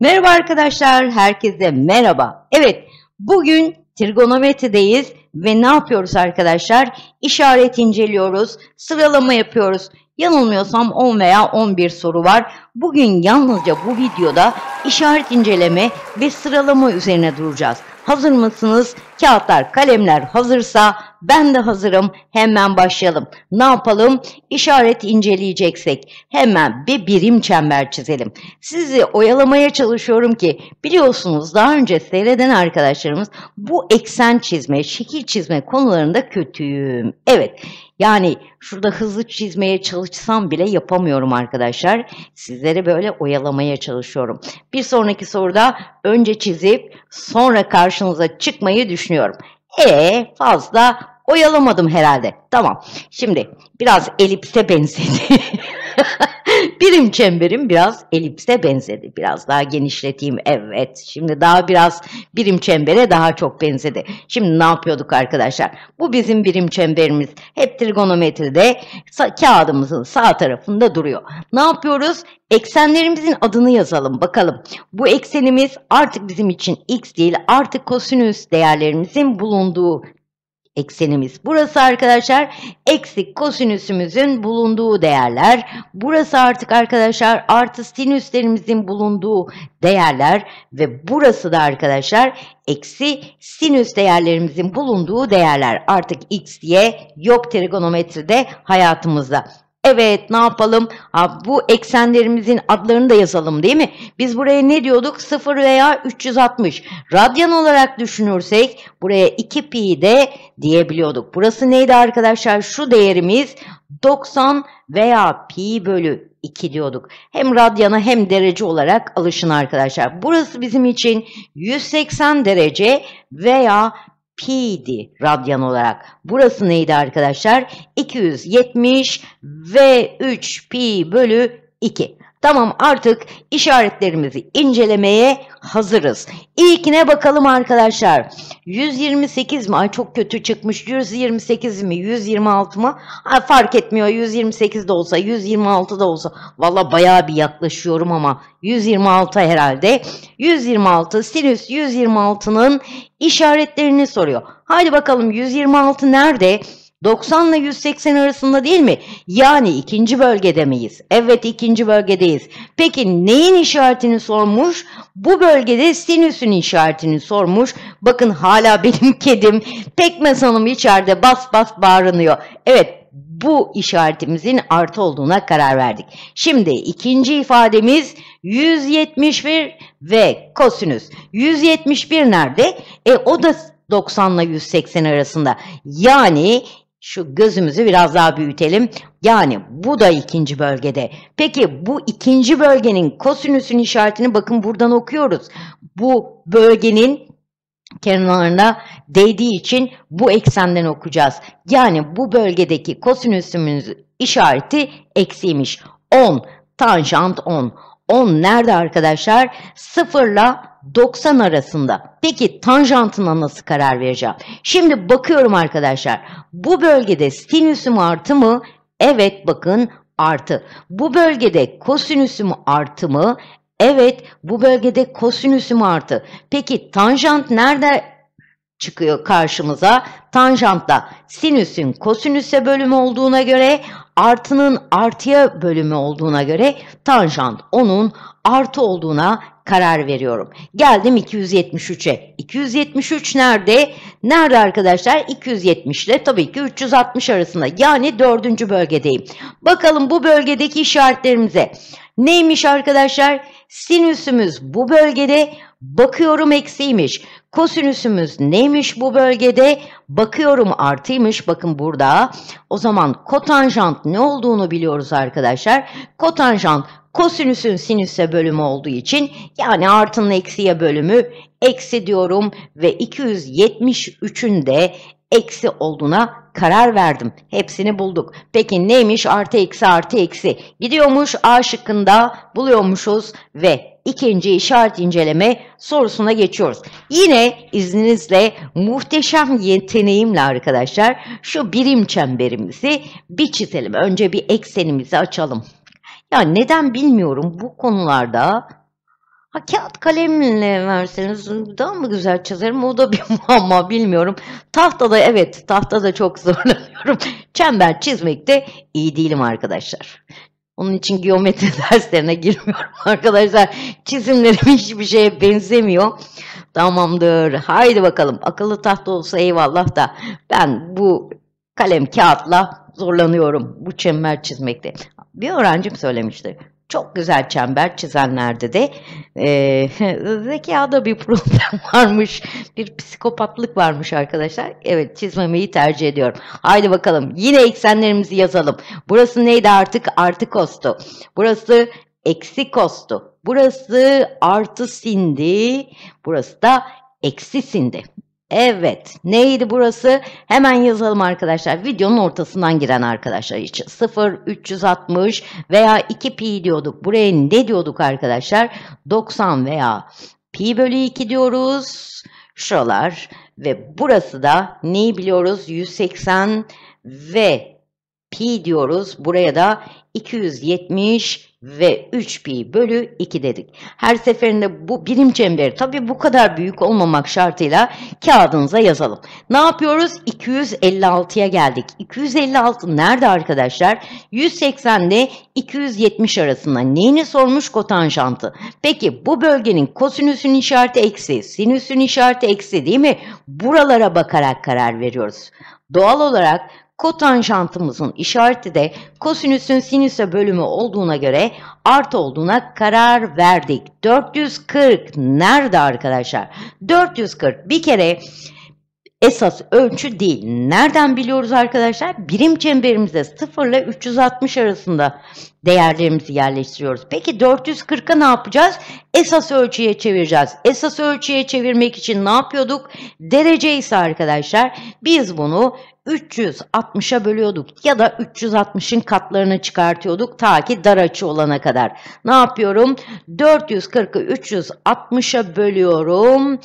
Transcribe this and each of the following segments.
Merhaba arkadaşlar, herkese merhaba. Evet, bugün trigonometrideyiz ve ne yapıyoruz arkadaşlar? İşaret inceliyoruz, sıralama yapıyoruz. Yanılmıyorsam 10 veya 11 soru var. Bugün yalnızca bu videoda işaret inceleme ve sıralama üzerine duracağız hazır mısınız? Kağıtlar, kalemler hazırsa ben de hazırım. Hemen başlayalım. Ne yapalım? İşaret inceleyeceksek hemen bir birim çember çizelim. Sizi oyalamaya çalışıyorum ki biliyorsunuz daha önce seyreden arkadaşlarımız bu eksen çizme, şekil çizme konularında kötüyüm. Evet. Yani şurada hızlı çizmeye çalışsam bile yapamıyorum arkadaşlar. Sizlere böyle oyalamaya çalışıyorum. Bir sonraki soruda önce çizip sonra karşınıza çıkmayı düşünüyorum. E fazla oyalamadım herhalde. Tamam. Şimdi biraz elipse benzedi. Birim çemberim biraz elipse benzedi. Biraz daha genişleteyim. Evet. Şimdi daha biraz birim çembere daha çok benzedi. Şimdi ne yapıyorduk arkadaşlar? Bu bizim birim çemberimiz. Hep trigonometride kağıdımızın sağ tarafında duruyor. Ne yapıyoruz? Eksenlerimizin adını yazalım bakalım. Bu eksenimiz artık bizim için x değil artık kosinüs değerlerimizin bulunduğu eksenimiz. Burası arkadaşlar eksik kosinüsümüzün bulunduğu değerler. Burası artık arkadaşlar artı sinüslerimizin bulunduğu değerler ve burası da arkadaşlar eksi sinüs değerlerimizin bulunduğu değerler. Artık x, y yok trigonometride hayatımızda. Evet ne yapalım? Abi, bu eksenlerimizin adlarını da yazalım değil mi? Biz buraya ne diyorduk? 0 veya 360. Radyan olarak düşünürsek buraya 2 pi de diyebiliyorduk. Burası neydi arkadaşlar? Şu değerimiz 90 veya pi bölü 2 diyorduk. Hem radyana hem derece olarak alışın arkadaşlar. Burası bizim için 180 derece veya P'di radyan olarak. Burası neydi arkadaşlar? 270 V3 pi bölü 2. Tamam artık işaretlerimizi incelemeye hazırız. İlkine bakalım arkadaşlar. 128 mi? Ay çok kötü çıkmış. 128 mi? 126 mı? Ay fark etmiyor. 128 de olsa, 126 da olsa. Valla baya bir yaklaşıyorum ama 126 herhalde. 126 sinüs 126'nın işaretlerini soruyor. Haydi bakalım 126 nerede? 90 ile 180 arasında değil mi? Yani ikinci bölgede miyiz? Evet ikinci bölgedeyiz. Peki neyin işaretini sormuş? Bu bölgede sinüsün işaretini sormuş. Bakın hala benim kedim pekmez hanım içeride bas bas bağırınıyor. Evet bu işaretimizin artı olduğuna karar verdik. Şimdi ikinci ifademiz 171 ve kosinüs. 171 nerede? E o da 90 ile 180 arasında. Yani şu gözümüzü biraz daha büyütelim. Yani bu da ikinci bölgede. Peki bu ikinci bölgenin kosinüsün işaretini bakın buradan okuyoruz. Bu bölgenin kenarına değdiği için bu eksenden okuyacağız. Yani bu bölgedeki kosinüsümüz işareti eksiymiş. 10 tanjant 10. 10 nerede arkadaşlar? 0 ile 90 arasında. Peki tanjantına nasıl karar vereceğim? Şimdi bakıyorum arkadaşlar. Bu bölgede sinüsüm artı mı? Evet bakın artı. Bu bölgede kosinüsüm artı mı? Evet bu bölgede kosinüsüm artı. Peki tanjant nerede çıkıyor karşımıza. Tanjantta sinüsün kosinüse bölümü olduğuna göre artının artıya bölümü olduğuna göre tanjant onun artı olduğuna karar veriyorum. Geldim 273'e. 273 nerede? Nerede arkadaşlar? 270 ile tabii ki 360 arasında yani dördüncü bölgedeyim. Bakalım bu bölgedeki işaretlerimize. Neymiş arkadaşlar? Sinüsümüz bu bölgede Bakıyorum eksiymiş. Kosinüsümüz neymiş bu bölgede? Bakıyorum artıymış. Bakın burada. O zaman kotanjant ne olduğunu biliyoruz arkadaşlar. Kotanjant kosinüsün sinüse bölümü olduğu için yani artının eksiye bölümü eksi diyorum ve 273'ün de eksi olduğuna Karar verdim. Hepsini bulduk. Peki neymiş artı eksi artı eksi? Gidiyormuş A şıkkında buluyormuşuz ve ikinci işaret inceleme sorusuna geçiyoruz. Yine izninizle muhteşem yeteneğimle arkadaşlar şu birim çemberimizi bir çizelim. Önce bir eksenimizi açalım. Ya neden bilmiyorum bu konularda Ha, kağıt kalemle verseniz daha mı güzel çizerim? O da bir muamma bilmiyorum. Tahtada evet tahtada çok zorlanıyorum. Çember çizmekte iyi değilim arkadaşlar. Onun için geometri derslerine girmiyorum arkadaşlar. Çizimlerim hiçbir şeye benzemiyor. Tamamdır. Haydi bakalım. Akıllı tahta olsa eyvallah da ben bu kalem kağıtla zorlanıyorum bu çember çizmekte. Bir öğrencim söylemişti çok güzel çember çizenlerde de e, zekada bir problem varmış, bir psikopatlık varmış arkadaşlar. Evet çizmemeyi tercih ediyorum. Haydi bakalım yine eksenlerimizi yazalım. Burası neydi artık? Artı kostu. Burası eksi kostu. Burası artı sindi. Burası da eksi sindi. Evet. Neydi burası? Hemen yazalım arkadaşlar. Videonun ortasından giren arkadaşlar için. 0, 360 veya 2 pi diyorduk. Buraya ne diyorduk arkadaşlar? 90 veya pi bölü 2 diyoruz. Şuralar ve burası da neyi biliyoruz? 180 ve pi diyoruz. Buraya da 270 ve 3 pi bölü 2 dedik. Her seferinde bu birim çemberi tabii bu kadar büyük olmamak şartıyla kağıdınıza yazalım. Ne yapıyoruz? 256'ya geldik. 256 nerede arkadaşlar? 180 ile 270 arasında neyini sormuş kotanjantı. Peki bu bölgenin kosinüsün işareti eksi, sinüsün işareti eksi değil mi? Buralara bakarak karar veriyoruz. Doğal olarak Kotanjantımızın işareti de kosinüsün sinüse bölümü olduğuna göre artı olduğuna karar verdik. 440 nerede arkadaşlar? 440 bir kere esas ölçü değil. Nereden biliyoruz arkadaşlar? Birim çemberimize 0 ile 360 arasında değerlerimizi yerleştiriyoruz. Peki 440'a ne yapacağız? Esas ölçüye çevireceğiz. Esas ölçüye çevirmek için ne yapıyorduk? Derece ise arkadaşlar biz bunu 360'a bölüyorduk ya da 360'ın katlarını çıkartıyorduk ta ki dar açı olana kadar. Ne yapıyorum? 440'ı 360'a bölüyorum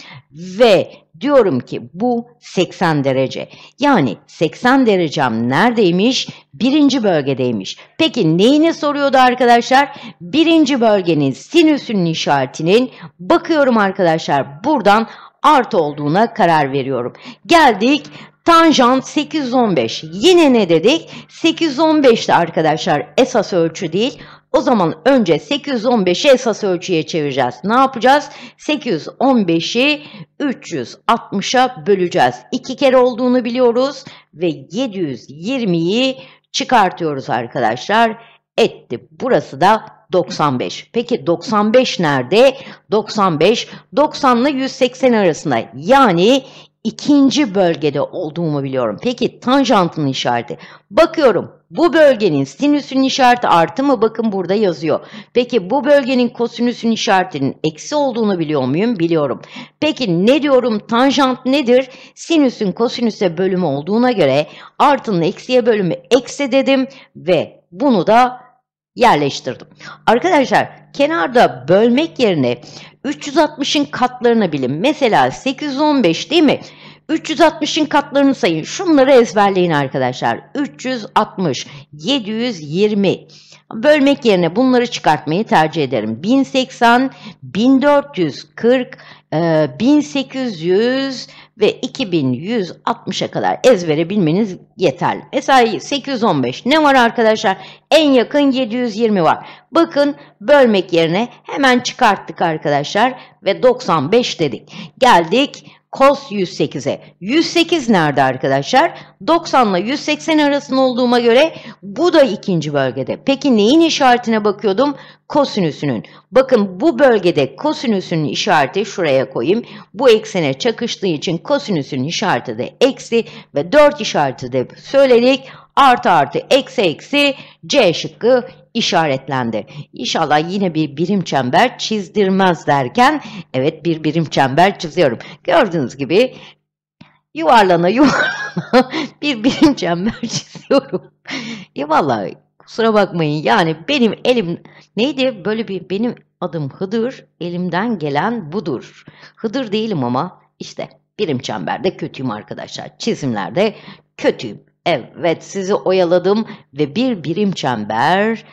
ve diyorum ki bu 80 derece. Yani 80 derecem neredeymiş? Birinci bölgedeymiş. Peki neyini soruyordu arkadaşlar? Birinci bölgenin sinüsünün işaretinin bakıyorum arkadaşlar buradan art olduğuna karar veriyorum. Geldik Tanjant 815. Yine ne dedik? 815'te arkadaşlar esas ölçü değil, o zaman önce 815'i esas ölçüye çevireceğiz. Ne yapacağız? 815'i 360'a böleceğiz. 2 kere olduğunu biliyoruz ve 720'yi çıkartıyoruz arkadaşlar. Etti. Burası da 95. Peki 95 nerede? 95 90 ile 180 arasında. Yani ikinci bölgede olduğumu biliyorum. Peki tanjantın işareti. Bakıyorum bu bölgenin sinüsün işareti artı mı? Bakın burada yazıyor. Peki bu bölgenin kosinüsün işaretinin eksi olduğunu biliyor muyum? Biliyorum. Peki ne diyorum? Tanjant nedir? Sinüsün kosinüse bölümü olduğuna göre artının eksiye bölümü eksi dedim ve bunu da yerleştirdim. Arkadaşlar kenarda bölmek yerine 360'ın katlarını bilin. Mesela 815 değil mi? 360'ın katlarını sayın. Şunları ezberleyin arkadaşlar. 360, 720. Bölmek yerine bunları çıkartmayı tercih ederim. 1080, 1440, 1800 ve 2160'a kadar ezbere bilmeniz yeterli. Mesela 815 ne var arkadaşlar? En yakın 720 var. Bakın bölmek yerine hemen çıkarttık arkadaşlar ve 95 dedik. Geldik Cos 108'e. 108 nerede arkadaşlar? 90 ile 180 arasında olduğuma göre bu da ikinci bölgede. Peki neyin işaretine bakıyordum? Kosinüsünün. Bakın bu bölgede kosinüsünün işareti şuraya koyayım. Bu eksene çakıştığı için kosinüsünün işareti de eksi ve 4 işareti de söyledik. Artı artı eksi eksi C şıkkı işaretlendi. İnşallah yine bir birim çember çizdirmez derken evet bir birim çember çiziyorum. Gördüğünüz gibi yuvarlana yuvarlana bir birim çember çiziyorum. ya e, vallahi kusura bakmayın yani benim elim neydi böyle bir benim adım Hıdır elimden gelen budur. Hıdır değilim ama işte birim çemberde kötüyüm arkadaşlar çizimlerde kötüyüm. Evet sizi oyaladım ve bir birim çember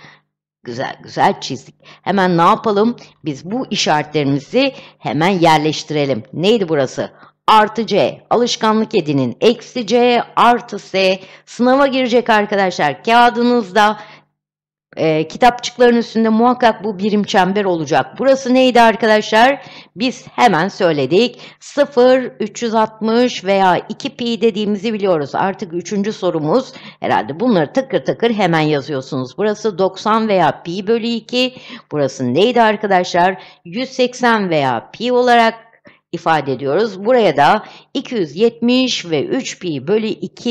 güzel güzel çizdik. Hemen ne yapalım? Biz bu işaretlerimizi hemen yerleştirelim. Neydi burası? Artı C alışkanlık edinin. Eksi C artı S sınava girecek arkadaşlar. Kağıdınızda e, kitapçıkların üstünde muhakkak bu birim çember olacak. Burası neydi arkadaşlar? Biz hemen söyledik. 0, 360 veya 2 pi dediğimizi biliyoruz. Artık üçüncü sorumuz herhalde bunları takır takır hemen yazıyorsunuz. Burası 90 veya pi bölü 2. Burası neydi arkadaşlar? 180 veya pi olarak ifade ediyoruz. Buraya da 270 ve 3 pi bölü 2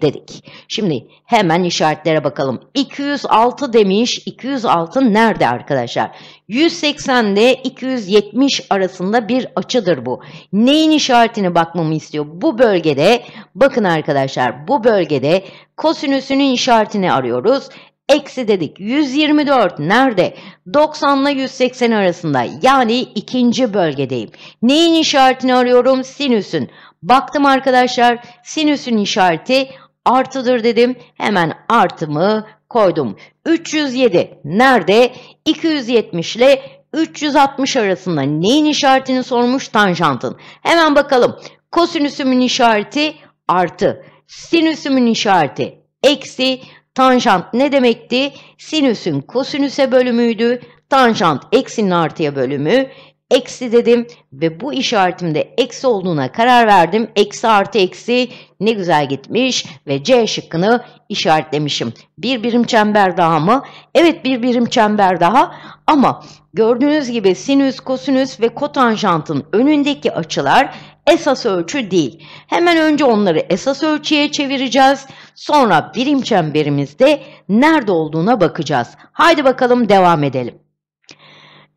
dedik. Şimdi hemen işaretlere bakalım. 206 demiş. 206 nerede arkadaşlar? 180 ile 270 arasında bir açıdır bu. Neyin işaretini bakmamı istiyor? Bu bölgede bakın arkadaşlar bu bölgede kosinüsünün işaretini arıyoruz. Eksi dedik 124 nerede? 90 ile 180 arasında yani ikinci bölgedeyim. Neyin işaretini arıyorum? Sinüsün. Baktım arkadaşlar sinüsün işareti artıdır dedim. Hemen artımı koydum. 307 nerede? 270 ile 360 arasında neyin işaretini sormuş? Tanjantın. Hemen bakalım. Kosinüsümün işareti artı. Sinüsümün işareti eksi. Tanjant ne demekti? Sinüsün kosinüse bölümüydü. Tanjant eksinin artıya bölümü. Eksi dedim ve bu işaretimde eksi olduğuna karar verdim. Eksi artı eksi ne güzel gitmiş ve C şıkkını işaretlemişim. Bir birim çember daha mı? Evet bir birim çember daha ama gördüğünüz gibi sinüs, kosinüs ve kotanjantın önündeki açılar esas ölçü değil. Hemen önce onları esas ölçüye çevireceğiz. Sonra birim çemberimizde nerede olduğuna bakacağız. Haydi bakalım devam edelim.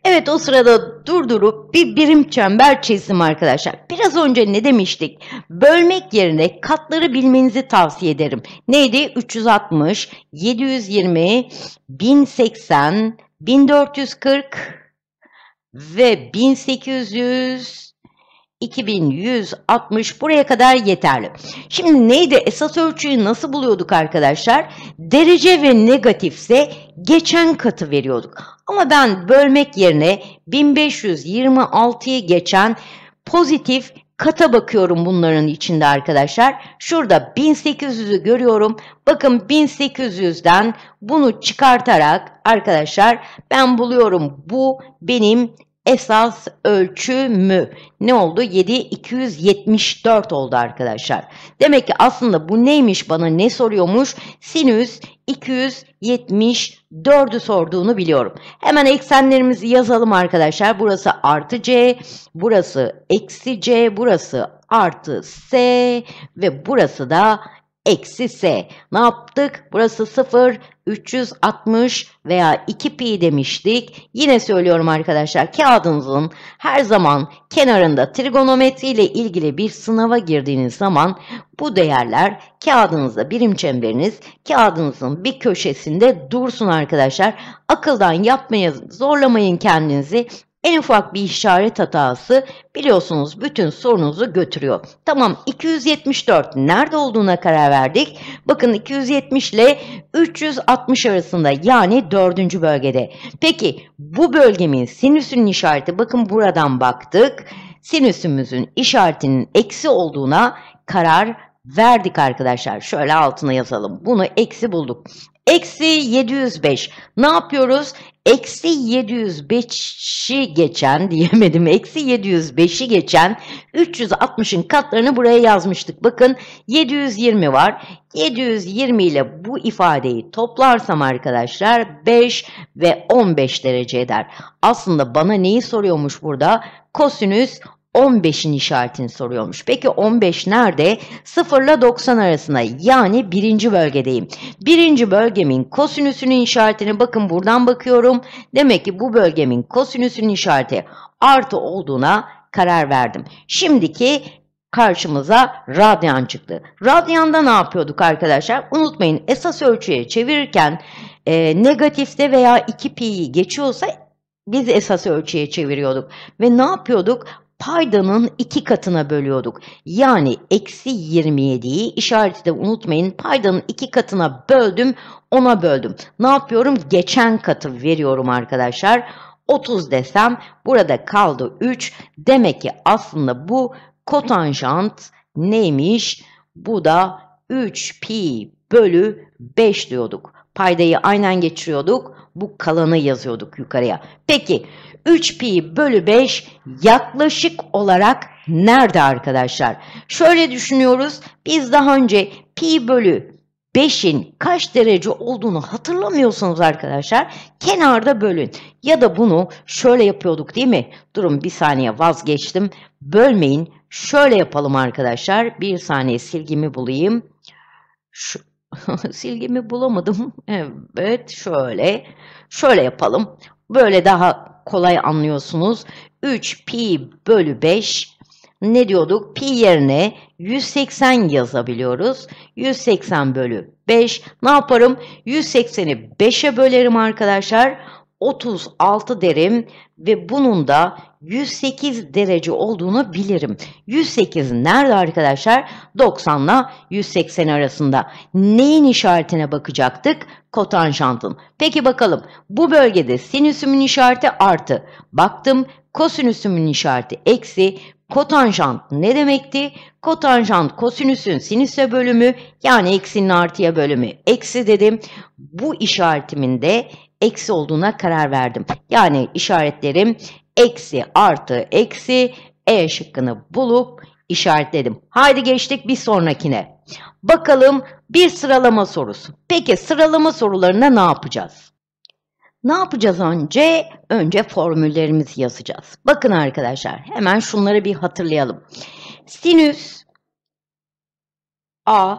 Evet o sırada durdurup bir birim çember çizdim arkadaşlar. Biraz önce ne demiştik? Bölmek yerine katları bilmenizi tavsiye ederim. Neydi? 360, 720, 1080, 1440 ve 1800 2160 buraya kadar yeterli. Şimdi neydi esas ölçüyü nasıl buluyorduk arkadaşlar? Derece ve negatifse geçen katı veriyorduk. Ama ben bölmek yerine 1526'yı geçen pozitif kata bakıyorum bunların içinde arkadaşlar. Şurada 1800'ü görüyorum. Bakın 1800'den bunu çıkartarak arkadaşlar ben buluyorum bu benim esas ölçümü ne oldu? 7 274 oldu arkadaşlar. Demek ki aslında bu neymiş bana ne soruyormuş? Sinüs 274'ü sorduğunu biliyorum. Hemen eksenlerimizi yazalım arkadaşlar. Burası artı C, burası eksi C, burası artı S ve burası da eksi s. Ne yaptık? Burası 0, 360 veya 2 pi demiştik. Yine söylüyorum arkadaşlar kağıdınızın her zaman kenarında trigonometri ile ilgili bir sınava girdiğiniz zaman bu değerler kağıdınızda birim çemberiniz kağıdınızın bir köşesinde dursun arkadaşlar. Akıldan yapmayın zorlamayın kendinizi. En ufak bir işaret hatası biliyorsunuz bütün sorunuzu götürüyor. Tamam 274 nerede olduğuna karar verdik. Bakın 270 ile 360 arasında yani 4. bölgede. Peki bu bölgemin sinüsünün işareti bakın buradan baktık. Sinüsümüzün işaretinin eksi olduğuna karar verdik arkadaşlar. Şöyle altına yazalım. Bunu eksi bulduk. Eksi 705. Ne yapıyoruz? eksi 705'i geçen diyemedim eksi 705'i geçen 360'ın katlarını buraya yazmıştık. Bakın 720 var. 720 ile bu ifadeyi toplarsam arkadaşlar 5 ve 15 derece eder. Aslında bana neyi soruyormuş burada? Kosinüs 15'in işaretini soruyormuş. Peki 15 nerede? 0 ile 90 arasında yani birinci bölgedeyim. Birinci bölgemin kosinüsünün işaretini bakın buradan bakıyorum. Demek ki bu bölgemin kosinüsünün işareti artı olduğuna karar verdim. Şimdiki karşımıza radyan çıktı. Radyanda ne yapıyorduk arkadaşlar? Unutmayın esas ölçüye çevirirken e, negatifte veya 2pi'yi geçiyorsa biz esas ölçüye çeviriyorduk. Ve ne yapıyorduk? paydanın iki katına bölüyorduk. Yani eksi 27'yi işareti de unutmayın paydanın iki katına böldüm ona böldüm. Ne yapıyorum? Geçen katı veriyorum arkadaşlar. 30 desem burada kaldı 3. Demek ki aslında bu kotanjant neymiş? Bu da 3 pi bölü 5 diyorduk. Paydayı aynen geçiriyorduk. Bu kalanı yazıyorduk yukarıya. Peki 3 pi bölü 5 yaklaşık olarak nerede arkadaşlar? Şöyle düşünüyoruz. Biz daha önce pi bölü 5'in kaç derece olduğunu hatırlamıyorsunuz arkadaşlar. Kenarda bölün. Ya da bunu şöyle yapıyorduk değil mi? Durun bir saniye vazgeçtim. Bölmeyin. Şöyle yapalım arkadaşlar. Bir saniye silgimi bulayım. Şu, silgimi bulamadım. Evet şöyle. Şöyle yapalım. Böyle daha kolay anlıyorsunuz. 3 pi bölü 5 ne diyorduk? Pi yerine 180 yazabiliyoruz. 180 bölü 5 ne yaparım? 180'i 5'e bölerim arkadaşlar. 36 derim ve bunun da 108 derece olduğunu bilirim. 108 nerede arkadaşlar? 90 ile 180 arasında. Neyin işaretine bakacaktık? Kotanjantın. Peki bakalım bu bölgede sinüsümün işareti artı. Baktım kosinüsümün işareti eksi. Kotanjant ne demekti? Kotanjant kosinüsün sinüse bölümü yani eksinin artıya bölümü eksi dedim. Bu işaretimin de eksi olduğuna karar verdim. Yani işaretlerim eksi artı eksi E şıkkını bulup işaretledim. Haydi geçtik bir sonrakine. Bakalım bir sıralama sorusu. Peki sıralama sorularına ne yapacağız? Ne yapacağız önce? Önce formüllerimizi yazacağız. Bakın arkadaşlar hemen şunları bir hatırlayalım. Sinüs A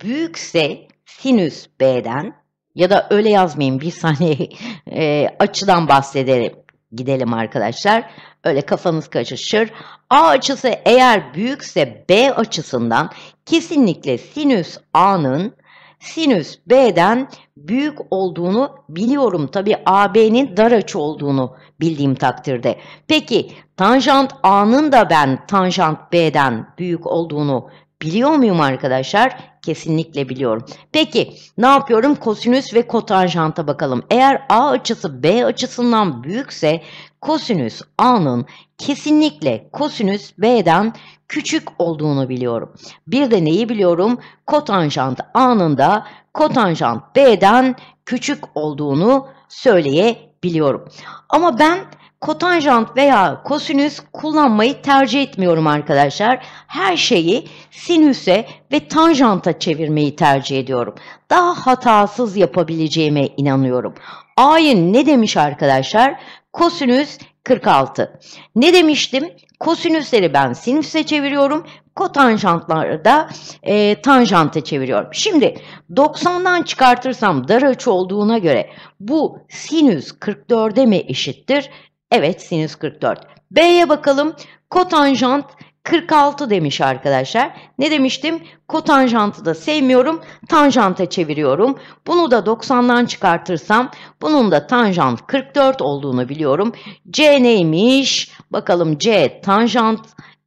büyükse sinüs B'den ya da öyle yazmayayım bir saniye e, açıdan bahsedelim gidelim arkadaşlar. Öyle kafanız karışır. A açısı eğer büyükse B açısından kesinlikle sinüs A'nın sinüs B'den büyük olduğunu biliyorum. Tabi AB'nin dar açı olduğunu bildiğim takdirde. Peki tanjant A'nın da ben tanjant B'den büyük olduğunu Biliyor muyum arkadaşlar? Kesinlikle biliyorum. Peki ne yapıyorum? Kosinüs ve kotanjanta bakalım. Eğer A açısı B açısından büyükse kosinüs A'nın kesinlikle kosinüs B'den küçük olduğunu biliyorum. Bir de neyi biliyorum? Kotanjant A'nın da kotanjant B'den küçük olduğunu söyleyebiliyorum. Ama ben kotanjant veya kosinüs kullanmayı tercih etmiyorum arkadaşlar. Her şeyi sinüse ve tanjanta çevirmeyi tercih ediyorum. Daha hatasız yapabileceğime inanıyorum. Ayin ne demiş arkadaşlar? Kosinüs 46. Ne demiştim? Kosinüsleri ben sinüse çeviriyorum. Kotanjantları da e, tanjanta çeviriyorum. Şimdi 90'dan çıkartırsam dar açı olduğuna göre bu sinüs 44'e mi eşittir? Evet sinüs 44. B'ye bakalım. Kotanjant 46 demiş arkadaşlar. Ne demiştim? Kotanjantı da sevmiyorum. Tanjanta çeviriyorum. Bunu da 90'dan çıkartırsam bunun da tanjant 44 olduğunu biliyorum. C neymiş? Bakalım C tanjant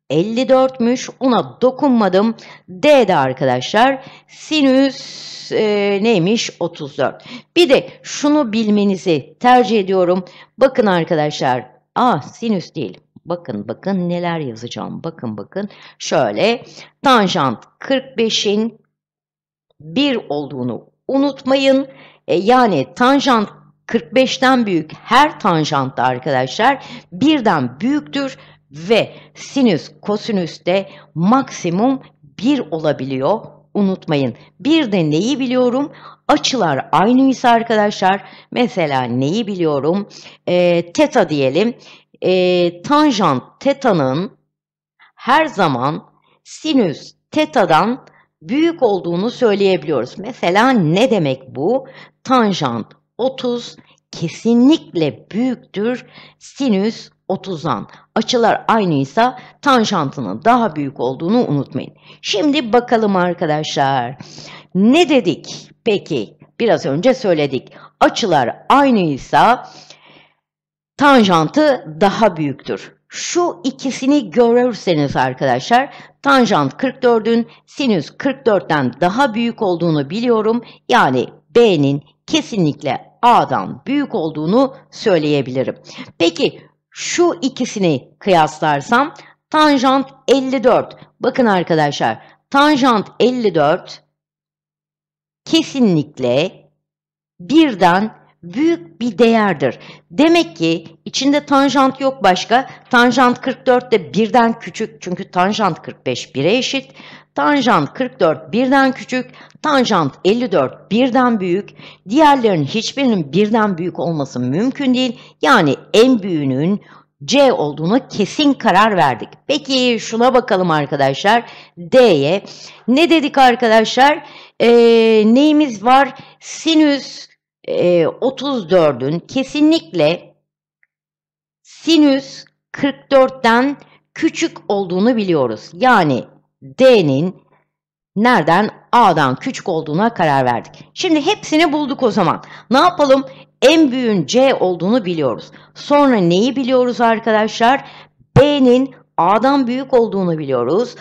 54'müş. Ona dokunmadım. D arkadaşlar sinüs e, neymiş? 34. Bir de şunu bilmenizi tercih ediyorum. Bakın arkadaşlar. Ah sinüs değil. Bakın bakın neler yazacağım. Bakın bakın. Şöyle tanjant 45'in 1 olduğunu unutmayın. E, yani tanjant 45'ten büyük her tanjant da arkadaşlar birden büyüktür ve sinüs kosinüs de maksimum 1 olabiliyor. Unutmayın. Bir de neyi biliyorum? Açılar aynıysa arkadaşlar. Mesela neyi biliyorum? E, teta diyelim. E, tanjant tetanın her zaman sinüs tetadan büyük olduğunu söyleyebiliyoruz. Mesela ne demek bu? Tanjant 30 kesinlikle büyüktür sinüs 30'dan açılar aynıysa tanjantının daha büyük olduğunu unutmayın. Şimdi bakalım arkadaşlar. Ne dedik? Peki biraz önce söyledik. Açılar aynıysa tanjantı daha büyüktür. Şu ikisini görürseniz arkadaşlar tanjant 44'ün sinüs 44'ten daha büyük olduğunu biliyorum. Yani B'nin kesinlikle A'dan büyük olduğunu söyleyebilirim. Peki şu ikisini kıyaslarsam tanjant 54. Bakın arkadaşlar tanjant 54 kesinlikle birden büyük bir değerdir. Demek ki içinde tanjant yok başka. Tanjant 44 de birden küçük çünkü tanjant 45 1'e eşit tanjant 44 birden küçük, tanjant 54 birden büyük, diğerlerinin hiçbirinin birden büyük olması mümkün değil. Yani en büyüğünün C olduğunu kesin karar verdik. Peki şuna bakalım arkadaşlar. D'ye ne dedik arkadaşlar? Ee, neyimiz var? Sinüs e, 34'ün kesinlikle sinüs 44'ten küçük olduğunu biliyoruz. Yani D'nin nereden A'dan küçük olduğuna karar verdik. Şimdi hepsini bulduk o zaman. Ne yapalım? En büyüğün C olduğunu biliyoruz. Sonra neyi biliyoruz arkadaşlar? B'nin A'dan büyük olduğunu biliyoruz.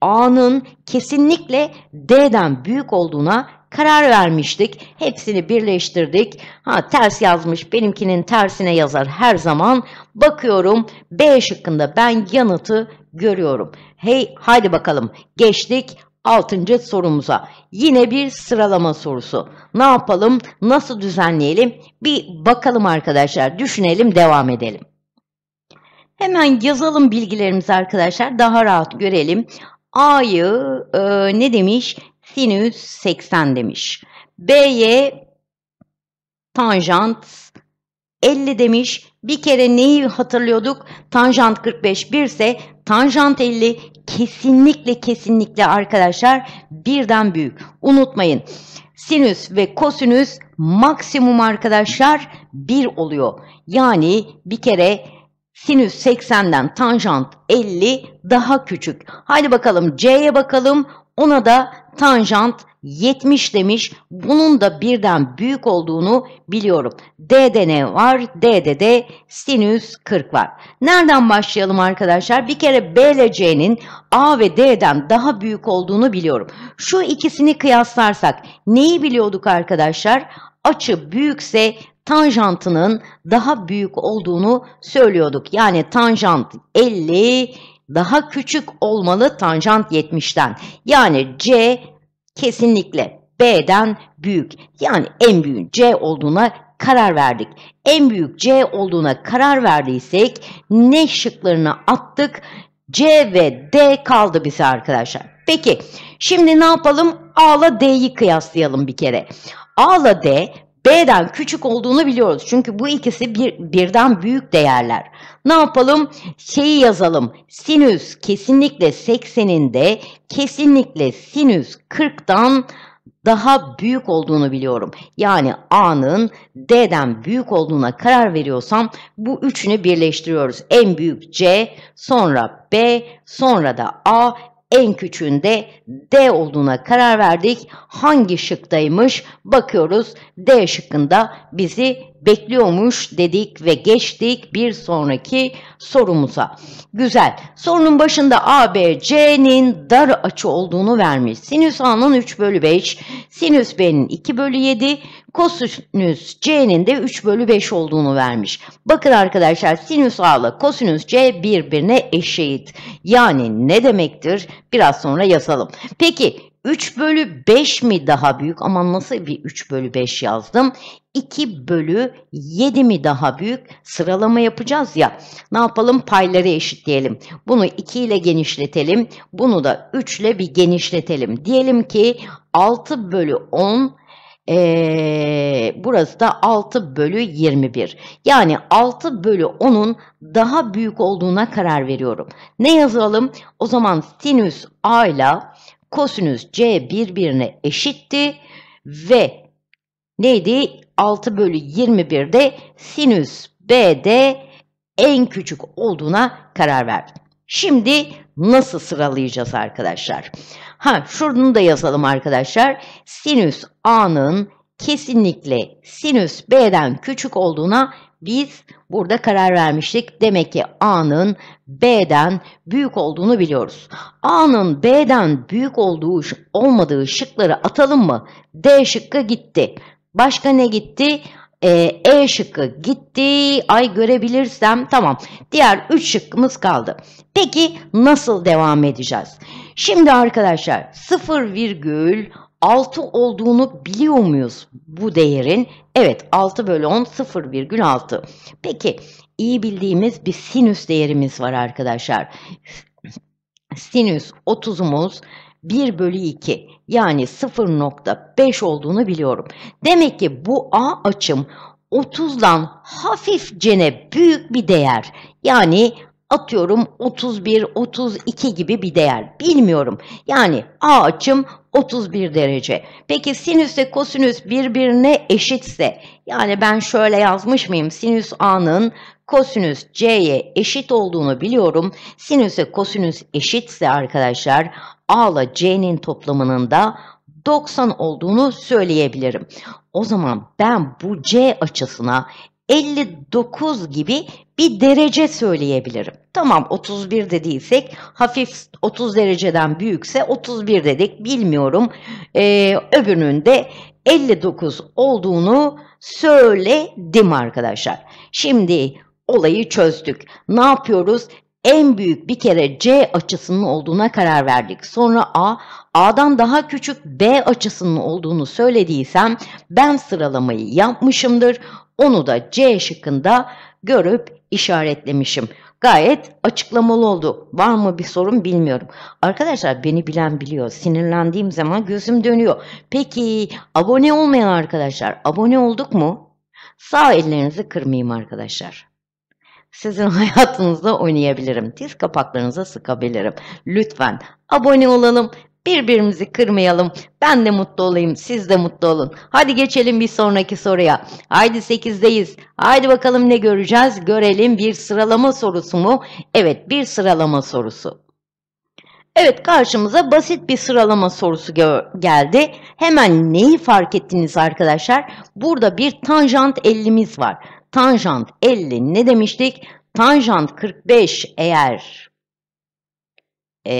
A'nın kesinlikle D'den büyük olduğuna karar vermiştik. Hepsini birleştirdik. Ha ters yazmış. Benimkinin tersine yazar her zaman. Bakıyorum B şıkkında ben yanıtı görüyorum. Hey haydi bakalım geçtik 6. sorumuza. Yine bir sıralama sorusu. Ne yapalım? Nasıl düzenleyelim? Bir bakalım arkadaşlar. Düşünelim, devam edelim. Hemen yazalım bilgilerimizi arkadaşlar. Daha rahat görelim. A'yı e, ne demiş? sinüs 80 demiş. BY tanjant 50 demiş. Bir kere neyi hatırlıyorduk? Tanjant 45 1 ise tanjant 50 kesinlikle kesinlikle arkadaşlar birden büyük. Unutmayın sinüs ve kosinüs maksimum arkadaşlar 1 oluyor. Yani bir kere sinüs 80'den tanjant 50 daha küçük. Haydi bakalım C'ye bakalım. Ona da tanjant 70 demiş. Bunun da birden büyük olduğunu biliyorum. D'de ne var? D'de de sinüs 40 var. Nereden başlayalım arkadaşlar? Bir kere B ile C'nin A ve D'den daha büyük olduğunu biliyorum. Şu ikisini kıyaslarsak neyi biliyorduk arkadaşlar? Açı büyükse tanjantının daha büyük olduğunu söylüyorduk. Yani tanjant 50, daha küçük olmalı tanjant 70'ten. Yani C kesinlikle B'den büyük. Yani en büyük C olduğuna karar verdik. En büyük C olduğuna karar verdiysek ne şıklarını attık? C ve D kaldı bize arkadaşlar. Peki şimdi ne yapalım? A ile D'yi kıyaslayalım bir kere. A ile D B'den küçük olduğunu biliyoruz. Çünkü bu ikisi bir, birden büyük değerler. Ne yapalım? Şeyi yazalım. Sinüs kesinlikle 80'inde kesinlikle sinüs 40'dan daha büyük olduğunu biliyorum. Yani A'nın D'den büyük olduğuna karar veriyorsam bu üçünü birleştiriyoruz. En büyük C, sonra B, sonra da A en küçüğünde D olduğuna karar verdik. Hangi şıktaymış bakıyoruz. D şıkkında bizi bekliyormuş dedik ve geçtik bir sonraki sorumuza. Güzel. Sorunun başında ABC'nin dar açı olduğunu vermiş. Sinüs A'nın 3 bölü 5, sinüs B'nin 2 bölü 7, kosinüs c'nin de 3 bölü 5 olduğunu vermiş. Bakın arkadaşlar sinüs a ile kosinüs c birbirine eşit. Yani ne demektir? Biraz sonra yazalım. Peki 3 bölü 5 mi daha büyük? Ama nasıl bir 3 bölü 5 yazdım? 2 bölü 7 mi daha büyük? Sıralama yapacağız ya. Ne yapalım? Payları eşitleyelim. Bunu 2 ile genişletelim. Bunu da 3 ile bir genişletelim. Diyelim ki 6 bölü 10 e, burası da 6 bölü 21. Yani 6 bölü 10'un daha büyük olduğuna karar veriyorum. Ne yazalım? O zaman sinüs A ile kosinüs C birbirine eşitti ve neydi? 6 bölü 21'de sinüs B'de en küçük olduğuna karar verdim. Şimdi nasıl sıralayacağız arkadaşlar? Ha şunu da yazalım arkadaşlar. Sinüs A'nın kesinlikle sinüs B'den küçük olduğuna biz burada karar vermiştik. Demek ki A'nın B'den büyük olduğunu biliyoruz. A'nın B'den büyük olduğu olmadığı şıkları atalım mı? D şıkkı gitti. Başka ne gitti? E, e şıkkı gitti. Ay görebilirsem tamam. Diğer 3 şıkkımız kaldı. Peki nasıl devam edeceğiz? Şimdi arkadaşlar 0 virgül 6 olduğunu biliyor muyuz bu değerin? Evet 6 bölü 10 0,6. Peki iyi bildiğimiz bir sinüs değerimiz var arkadaşlar. Sinüs 30'umuz 1 bölü 2 yani 0.5 olduğunu biliyorum. Demek ki bu A açım 30'dan hafifcene büyük bir değer. Yani atıyorum 31, 32 gibi bir değer. Bilmiyorum. Yani A açım 31 derece. Peki sinüs ve kosinüs birbirine eşitse yani ben şöyle yazmış mıyım? Sinüs A'nın kosinüs C'ye eşit olduğunu biliyorum. Sinüs ve kosinüs eşitse arkadaşlar A ile C'nin toplamının da 90 olduğunu söyleyebilirim. O zaman ben bu C açısına 59 gibi bir derece söyleyebilirim. Tamam 31 dediysek hafif 30 dereceden büyükse 31 dedik bilmiyorum. Ee, öbürünün de 59 olduğunu söyledim arkadaşlar. Şimdi olayı çözdük. Ne yapıyoruz? en büyük bir kere C açısının olduğuna karar verdik. Sonra A, A'dan daha küçük B açısının olduğunu söylediysem ben sıralamayı yapmışımdır. Onu da C şıkkında görüp işaretlemişim. Gayet açıklamalı oldu. Var mı bir sorun bilmiyorum. Arkadaşlar beni bilen biliyor. Sinirlendiğim zaman gözüm dönüyor. Peki abone olmayan arkadaşlar abone olduk mu? Sağ ellerinizi kırmayayım arkadaşlar sizin hayatınızda oynayabilirim. Diz kapaklarınıza sıkabilirim. Lütfen abone olalım. Birbirimizi kırmayalım. Ben de mutlu olayım. Siz de mutlu olun. Hadi geçelim bir sonraki soruya. Haydi 8'deyiz. Haydi bakalım ne göreceğiz? Görelim bir sıralama sorusu mu? Evet bir sıralama sorusu. Evet karşımıza basit bir sıralama sorusu geldi. Hemen neyi fark ettiniz arkadaşlar? Burada bir tanjant 50'miz var. Tanjant 50 ne demiştik? Tanjant 45 eğer e,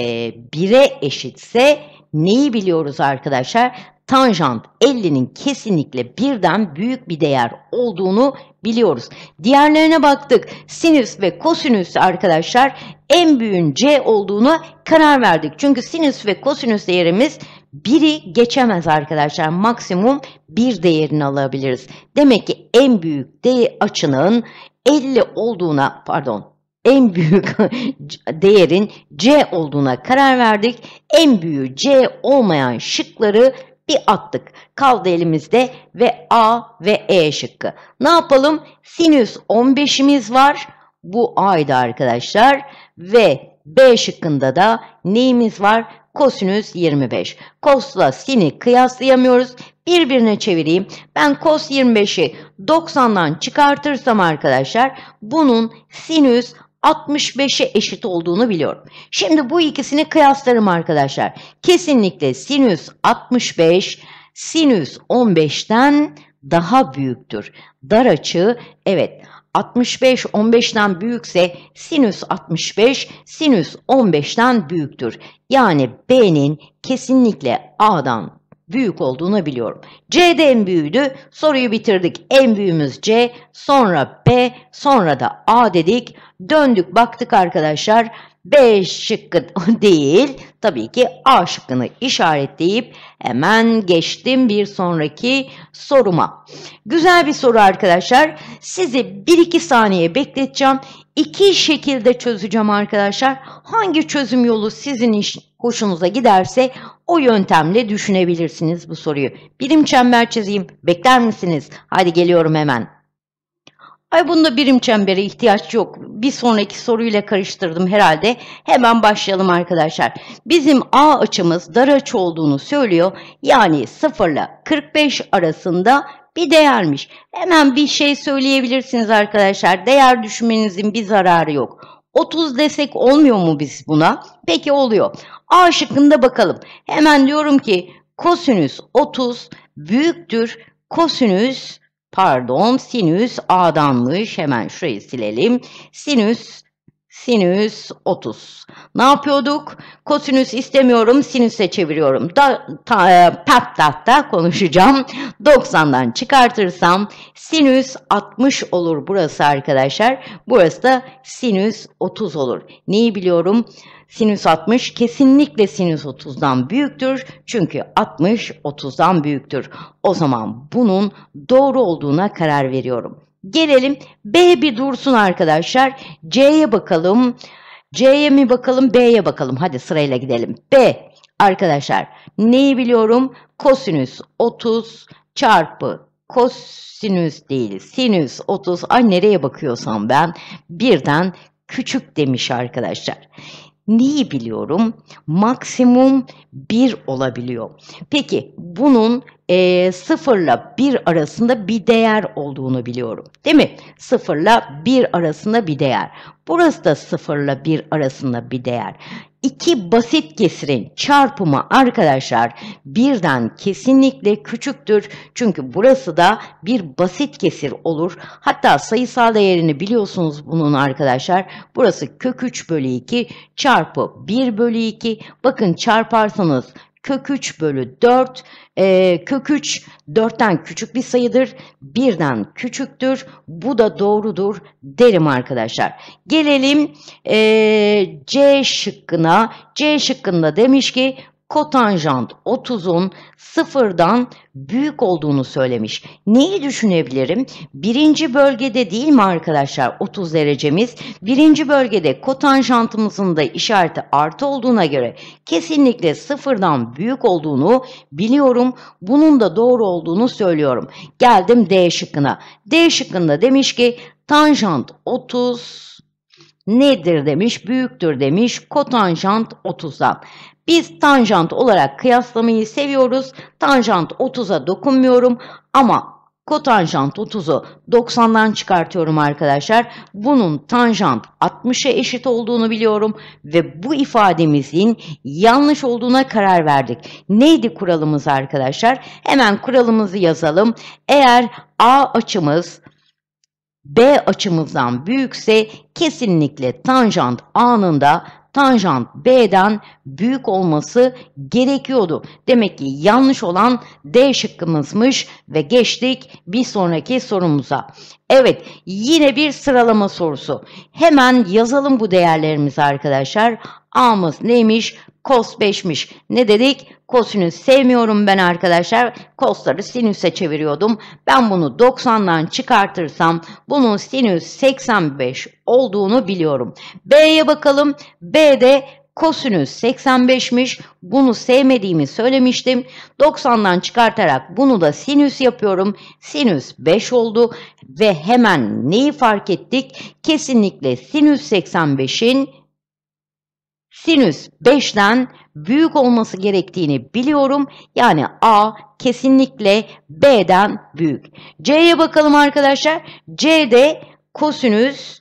1'e eşitse neyi biliyoruz arkadaşlar? Tanjant 50'nin kesinlikle birden büyük bir değer olduğunu biliyoruz. Diğerlerine baktık. Sinüs ve kosinüs arkadaşlar en büyüğün C olduğunu karar verdik. Çünkü sinüs ve kosinüs değerimiz biri geçemez arkadaşlar. Maksimum bir değerini alabiliriz. Demek ki en büyük değer açının 50 olduğuna pardon en büyük değerin C olduğuna karar verdik. En büyüğü C olmayan şıkları bir attık. Kaldı elimizde ve A ve E şıkkı. Ne yapalım? Sinüs 15'imiz var. Bu A'ydı arkadaşlar. Ve B şıkkında da neyimiz var? Kosinüs 25. Kosla sin'i kıyaslayamıyoruz. Birbirine çevireyim. Ben kos 25'i 90'dan çıkartırsam arkadaşlar bunun sinüs 65'e eşit olduğunu biliyorum. Şimdi bu ikisini kıyaslarım arkadaşlar. Kesinlikle sinüs 65 sinüs 15'ten daha büyüktür. Dar açı evet 65 15'ten büyükse sinüs 65 sinüs 15'ten büyüktür. Yani B'nin kesinlikle A'dan büyük olduğunu biliyorum. C de en büyüğüydü. Soruyu bitirdik. En büyüğümüz C, sonra B, sonra da A dedik. Döndük baktık arkadaşlar. B şıkkı değil. Tabii ki A şıkkını işaretleyip hemen geçtim bir sonraki soruma. Güzel bir soru arkadaşlar. Sizi 1-2 saniye bekleteceğim. İki şekilde çözeceğim arkadaşlar. Hangi çözüm yolu sizin hoşunuza giderse o yöntemle düşünebilirsiniz bu soruyu. Birim çember çizeyim. Bekler misiniz? Hadi geliyorum hemen. Ay bunda birim çembere ihtiyaç yok. Bir sonraki soruyla karıştırdım herhalde. Hemen başlayalım arkadaşlar. Bizim A açımız dar açı olduğunu söylüyor. Yani 0 ile 45 arasında bir değermiş. Hemen bir şey söyleyebilirsiniz arkadaşlar. Değer düşünmenizin bir zararı yok. 30 desek olmuyor mu biz buna? Peki oluyor. A şıkkında bakalım. Hemen diyorum ki kosinüs 30 büyüktür kosinüs pardon sinüs A'danmış hemen şurayı silelim. Sinüs sinüs 30. Ne yapıyorduk? Kosinüs istemiyorum sinüse çeviriyorum. Da, ta, e, pat tat da konuşacağım. 90'dan çıkartırsam sinüs 60 olur burası arkadaşlar. Burası da sinüs 30 olur. Neyi biliyorum? Sinüs 60 kesinlikle sinüs 30'dan büyüktür. Çünkü 60 30'dan büyüktür. O zaman bunun doğru olduğuna karar veriyorum. Gelelim B bir dursun arkadaşlar. C'ye bakalım. C'ye mi bakalım B'ye bakalım. Hadi sırayla gidelim. B arkadaşlar neyi biliyorum? Kosinüs 30 çarpı kosinüs değil sinüs 30 ay nereye bakıyorsam ben birden küçük demiş arkadaşlar neyi biliyorum? Maksimum bir olabiliyor. Peki bunun e, sıfırla bir arasında bir değer olduğunu biliyorum. Değil mi? Sıfırla bir arasında bir değer. Burası da sıfırla bir arasında bir değer. İki basit kesirin çarpımı arkadaşlar birden kesinlikle küçüktür. Çünkü burası da bir basit kesir olur. Hatta sayısal değerini biliyorsunuz bunun arkadaşlar. Burası kök 3 bölü 2 çarpı 1 bölü 2. Bakın çarparsanız kök 3 bölü 4. E, ee, kök 3 4'ten küçük bir sayıdır. 1'den küçüktür. Bu da doğrudur derim arkadaşlar. Gelelim e, C şıkkına. C şıkkında demiş ki kotanjant 30'un sıfırdan büyük olduğunu söylemiş. Neyi düşünebilirim? Birinci bölgede değil mi arkadaşlar 30 derecemiz? Birinci bölgede kotanjantımızın da işareti artı olduğuna göre kesinlikle sıfırdan büyük olduğunu biliyorum. Bunun da doğru olduğunu söylüyorum. Geldim D şıkkına. D şıkkında demiş ki tanjant 30 nedir demiş, büyüktür demiş, kotanjant 30'dan. Biz tanjant olarak kıyaslamayı seviyoruz. Tanjant 30'a dokunmuyorum ama kotanjant 30'u 90'dan çıkartıyorum arkadaşlar. Bunun tanjant 60'a eşit olduğunu biliyorum ve bu ifademizin yanlış olduğuna karar verdik. Neydi kuralımız arkadaşlar? Hemen kuralımızı yazalım. Eğer A açımız B açımızdan büyükse kesinlikle tanjant da tanjant B'den büyük olması gerekiyordu. Demek ki yanlış olan D şıkkımızmış ve geçtik bir sonraki sorumuza. Evet yine bir sıralama sorusu. Hemen yazalım bu değerlerimizi arkadaşlar. A'mız neymiş? Kos 5'miş. Ne dedik? Kosinüs sevmiyorum ben arkadaşlar. Kosları sinüse çeviriyordum. Ben bunu 90'dan çıkartırsam bunun sinüs 85 olduğunu biliyorum. B'ye bakalım. B'de Kosinüs 85'miş. Bunu sevmediğimi söylemiştim. 90'dan çıkartarak bunu da sinüs yapıyorum. Sinüs 5 oldu ve hemen neyi fark ettik? Kesinlikle sinüs 85'in sinüs 5'ten büyük olması gerektiğini biliyorum. Yani A kesinlikle B'den büyük. C'ye bakalım arkadaşlar. C'de kosinüs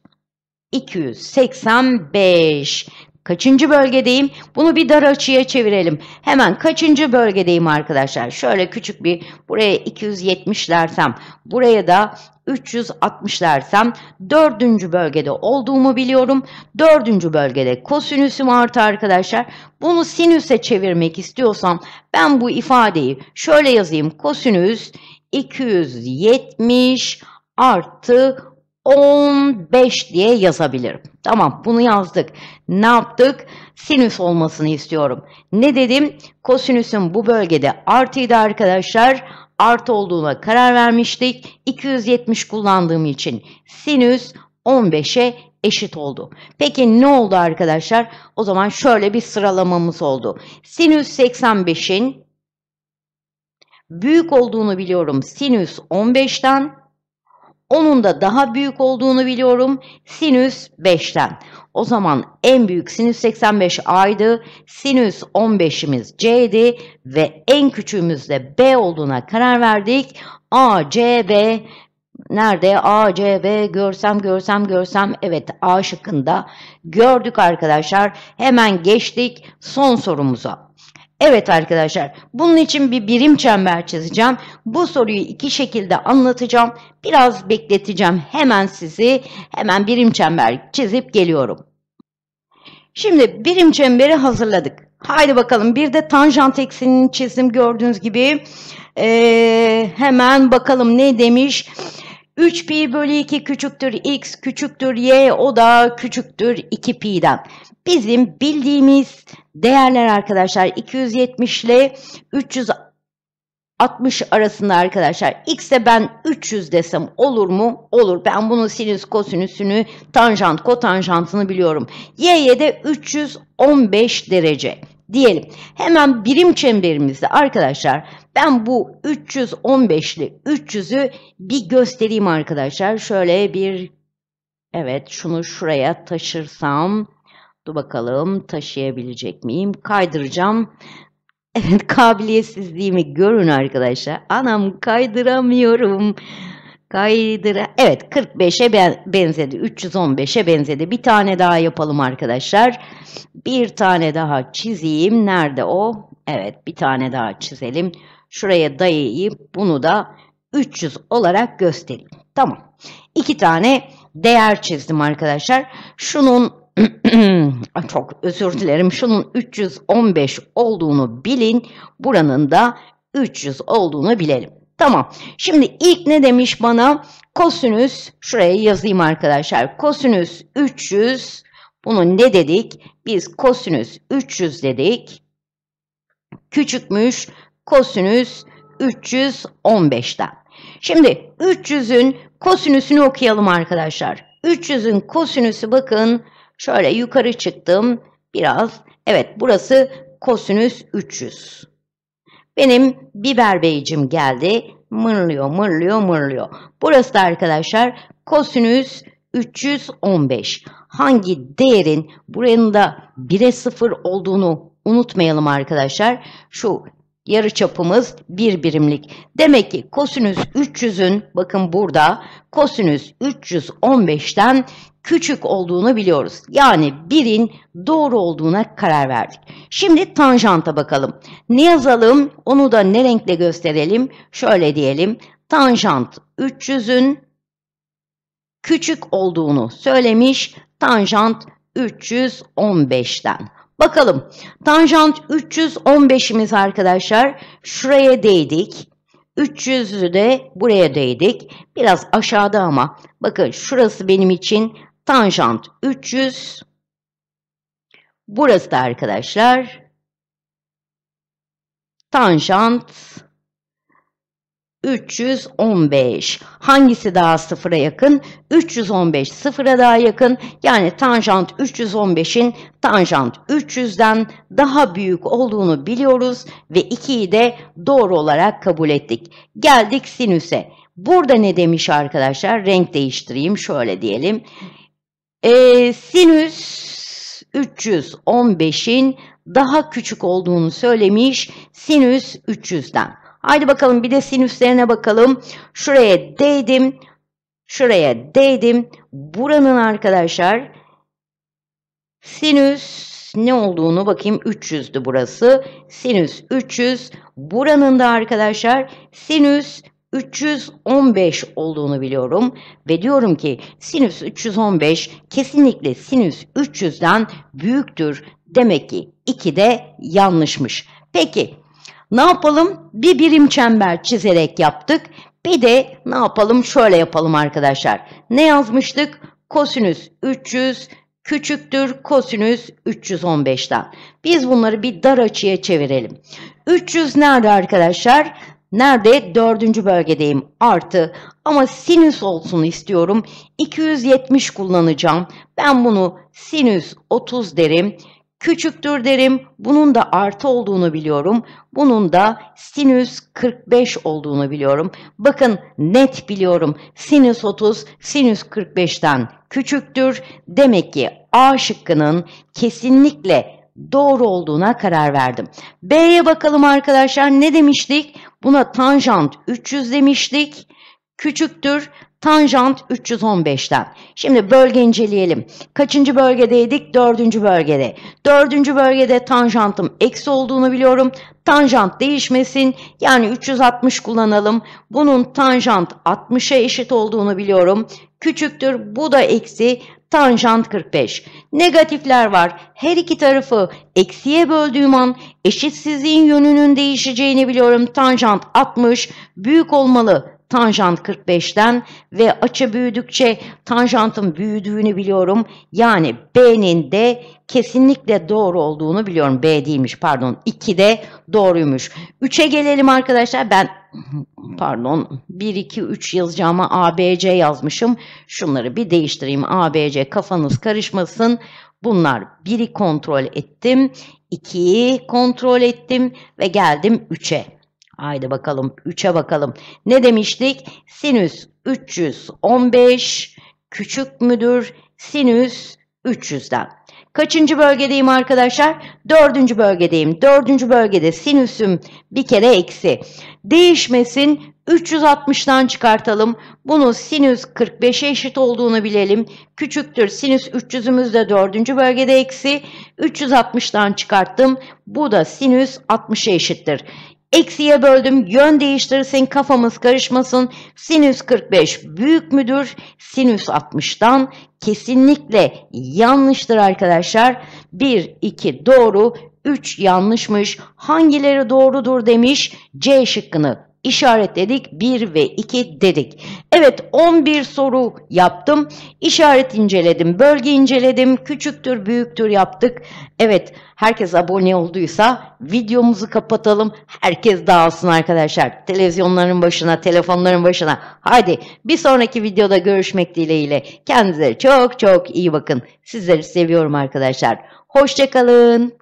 285. Kaçıncı bölgedeyim? Bunu bir dar açıya çevirelim. Hemen kaçıncı bölgedeyim arkadaşlar? Şöyle küçük bir buraya 270 dersem, buraya da 360 dersem dördüncü bölgede olduğumu biliyorum. Dördüncü bölgede kosinüsüm artı arkadaşlar. Bunu sinüse çevirmek istiyorsam ben bu ifadeyi şöyle yazayım. Kosinüs 270 artı 15 diye yazabilirim. Tamam bunu yazdık. Ne yaptık? Sinüs olmasını istiyorum. Ne dedim? Kosinüsün bu bölgede artıydı arkadaşlar. Artı olduğuna karar vermiştik. 270 kullandığım için sinüs 15'e eşit oldu. Peki ne oldu arkadaşlar? O zaman şöyle bir sıralamamız oldu. Sinüs 85'in büyük olduğunu biliyorum. Sinüs 15'ten onun da daha büyük olduğunu biliyorum. Sinüs 5'ten. O zaman en büyük sinüs 85 A'ydı. Sinüs 15'imiz C'ydi. Ve en küçüğümüz de B olduğuna karar verdik. A, C, B. Nerede? A, C, B. Görsem, görsem, görsem. Evet A şıkkında gördük arkadaşlar. Hemen geçtik son sorumuza. Evet arkadaşlar bunun için bir birim çember çizeceğim. Bu soruyu iki şekilde anlatacağım. Biraz bekleteceğim hemen sizi. Hemen birim çember çizip geliyorum. Şimdi birim çemberi hazırladık. Haydi bakalım bir de tanjant eksenini çizdim gördüğünüz gibi. Ee, hemen bakalım ne demiş. Ne demiş 3 pi bölü 2 küçüktür x küçüktür y o da küçüktür 2 pi'den. Bizim bildiğimiz değerler arkadaşlar 270 ile 360 arasında arkadaşlar. X'e ben 300 desem olur mu? Olur. Ben bunun sinüs, kosinüsünü, tanjant, kotanjantını biliyorum. Y'ye de 315 derece diyelim. Hemen birim çemberimizde arkadaşlar ben bu 315'li 300'ü bir göstereyim arkadaşlar. Şöyle bir evet şunu şuraya taşırsam dur bakalım taşıyabilecek miyim? Kaydıracağım. Evet kabiliyetsizliğimi görün arkadaşlar. Anam kaydıramıyorum. Kaydıra evet 45'e benzedi. 315'e benzedi. Bir tane daha yapalım arkadaşlar. Bir tane daha çizeyim. Nerede o? Evet bir tane daha çizelim. Şuraya dayayıp Bunu da 300 olarak göstereyim. Tamam. İki tane değer çizdim arkadaşlar. Şunun çok özür dilerim. Şunun 315 olduğunu bilin. Buranın da 300 olduğunu bilelim. Tamam. Şimdi ilk ne demiş bana? Kosinüs şuraya yazayım arkadaşlar. Kosinüs 300 bunu ne dedik? Biz kosinüs 300 dedik. Küçükmüş kosinüs 315'ten. Şimdi 300'ün kosinüsünü okuyalım arkadaşlar. 300'ün kosinüsü bakın şöyle yukarı çıktım biraz. Evet burası kosinüs 300. Benim biber beycim geldi. Mırlıyor, mırlıyor, mırlıyor. Burası da arkadaşlar kosinüs 315. Hangi değerin buranın da 1'e 0 olduğunu unutmayalım arkadaşlar. Şu Yarı çapımız bir birimlik. Demek ki kosinüs 300'ün bakın burada kosinüs 315'ten küçük olduğunu biliyoruz. Yani birin doğru olduğuna karar verdik. Şimdi tanjanta bakalım. Ne yazalım? Onu da ne renkle gösterelim? Şöyle diyelim. Tanjant 300'ün küçük olduğunu söylemiş. Tanjant 315'ten. Bakalım tanjant 315'imiz arkadaşlar şuraya değdik. 300'ü de buraya değdik. Biraz aşağıda ama bakın şurası benim için tanjant 300. Burası da arkadaşlar tanjant 315. Hangisi daha sıfıra yakın? 315 sıfıra daha yakın. Yani tanjant 315'in tanjant 300'den daha büyük olduğunu biliyoruz ve 2'yi de doğru olarak kabul ettik. Geldik sinüse. Burada ne demiş arkadaşlar? Renk değiştireyim şöyle diyelim. Ee, sinüs 315'in daha küçük olduğunu söylemiş sinüs 300'den. Haydi bakalım bir de sinüslerine bakalım. Şuraya değdim. Şuraya değdim. Buranın arkadaşlar sinüs ne olduğunu bakayım 300'dü burası. Sinüs 300. Buranın da arkadaşlar sinüs 315 olduğunu biliyorum ve diyorum ki sinüs 315 kesinlikle sinüs 300'den büyüktür. Demek ki 2 de yanlışmış. Peki ne yapalım? Bir birim çember çizerek yaptık. Bir de ne yapalım? Şöyle yapalım arkadaşlar. Ne yazmıştık? Kosinüs 300 küçüktür kosinüs 315'ten. Biz bunları bir dar açıya çevirelim. 300 nerede arkadaşlar? Nerede? Dördüncü bölgedeyim. Artı. Ama sinüs olsun istiyorum. 270 kullanacağım. Ben bunu sinüs 30 derim küçüktür derim. Bunun da artı olduğunu biliyorum. Bunun da sinüs 45 olduğunu biliyorum. Bakın net biliyorum. Sinüs 30 sinüs 45'ten küçüktür. Demek ki A şıkkının kesinlikle doğru olduğuna karar verdim. B'ye bakalım arkadaşlar ne demiştik? Buna tanjant 300 demiştik. Küçüktür. Tanjant 315'ten. Şimdi bölge inceleyelim. Kaçıncı bölgedeydik? Dördüncü bölgede. Dördüncü bölgede tanjantım eksi olduğunu biliyorum. Tanjant değişmesin. Yani 360 kullanalım. Bunun tanjant 60'a eşit olduğunu biliyorum. Küçüktür. Bu da eksi tanjant 45. Negatifler var. Her iki tarafı eksiye böldüğüm an eşitsizliğin yönünün değişeceğini biliyorum. Tanjant 60 büyük olmalı tanjant 45'ten ve açı büyüdükçe tanjantın büyüdüğünü biliyorum. Yani B'nin de kesinlikle doğru olduğunu biliyorum. B değilmiş pardon 2 de doğruymuş. 3'e gelelim arkadaşlar ben pardon 1 2 3 yazacağıma ABC yazmışım. Şunları bir değiştireyim ABC kafanız karışmasın. Bunlar 1'i kontrol ettim, 2'yi kontrol ettim ve geldim 3'e. Haydi bakalım 3'e bakalım. Ne demiştik? Sinüs 315 küçük müdür sinüs 300'den. Kaçıncı bölgedeyim arkadaşlar? Dördüncü bölgedeyim. Dördüncü bölgede sinüsüm bir kere eksi. Değişmesin 360'dan çıkartalım. Bunu sinüs 45'e eşit olduğunu bilelim. Küçüktür sinüs 300'ümüz de dördüncü bölgede eksi. 360'dan çıkarttım. Bu da sinüs 60'a eşittir. Eksiye böldüm yön değiştirsin kafamız karışmasın. Sinüs 45 büyük müdür sinüs 60'dan kesinlikle yanlıştır arkadaşlar. 1, 2 doğru 3 yanlışmış hangileri doğrudur demiş C şıkkını işaretledik. 1 ve 2 dedik. Evet 11 soru yaptım. İşaret inceledim. Bölge inceledim. Küçüktür büyüktür yaptık. Evet herkes abone olduysa videomuzu kapatalım. Herkes dağılsın arkadaşlar. Televizyonların başına, telefonların başına. Hadi bir sonraki videoda görüşmek dileğiyle. Kendinize çok çok iyi bakın. Sizleri seviyorum arkadaşlar. Hoşçakalın.